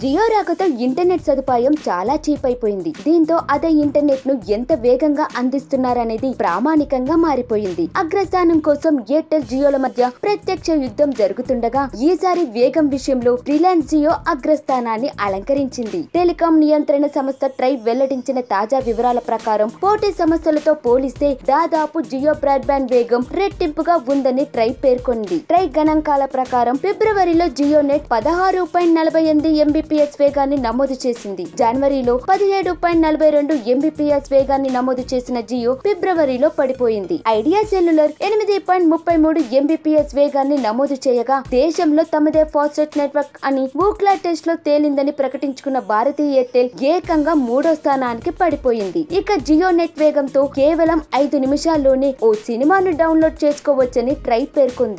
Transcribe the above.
జియో రాకతో ఇంటర్నెట్ సదుపాయం చాలా చీప్ అయిపోయింది దీంతో అదే ఇంటర్నెట్ ను ఎంత వేగంగా అందిస్తున్నారనేది ప్రామాణికంగా మారిపోయింది అగ్రస్థానం కోసం ఎయిర్టెల్ జియోల మధ్య ప్రత్యక్ష యుద్ధం జరుగుతుండగా ఈసారి వేగం విషయంలో రిలయన్స్ జియో అగ్రస్థానాన్ని అలంకరించింది టెలికాం నియంత్రణ సంస్థ ట్రై వెల్లడించిన తాజా వివరాల ప్రకారం పోటీ సంస్థలతో పోలిస్తే దాదాపు జియో బ్రాడ్బ్యాండ్ వేగం రెట్టింపుగా ఉందని ట్రై పేర్కొంది ట్రై గణాంకాల ప్రకారం ఫిబ్రవరిలో జియో నెట్ పదహారు పాయింట్ నలభై ఎనిమిది ఎంబీపీఎస్ వేగాన్ని నమోదు చేసింది జనవరిలో పదిహేడు పాయింట్ నలభై రెండు ఎంబీపీఎస్ వేగాన్ని నమోదు చేసిన జియో ఫిబ్రవరిలో పడిపోయింది ఐడియా సెల్యులర్ ఎనిమిది పాయింట్ ముప్పై మూడు ఎంబీపీఎస్ వేగాన్ని నమోదు చేయగా దేశంలో తమదే ఫాస్టెట్ నెట్వర్క్ అని ఊక్లా టెస్ట్ లో తేలిందని ప్రకటించుకున్న భారతీయ ఎయిర్టెల్ ఏకంగా మూడో స్థానానికి పడిపోయింది ఇక జియో నెట్ వేగంతో కేవలం ఐదు నిమిషాల్లోనే ఓ సినిమాను డౌన్లోడ్ చేసుకోవచ్చని ట్రై పేర్కొంది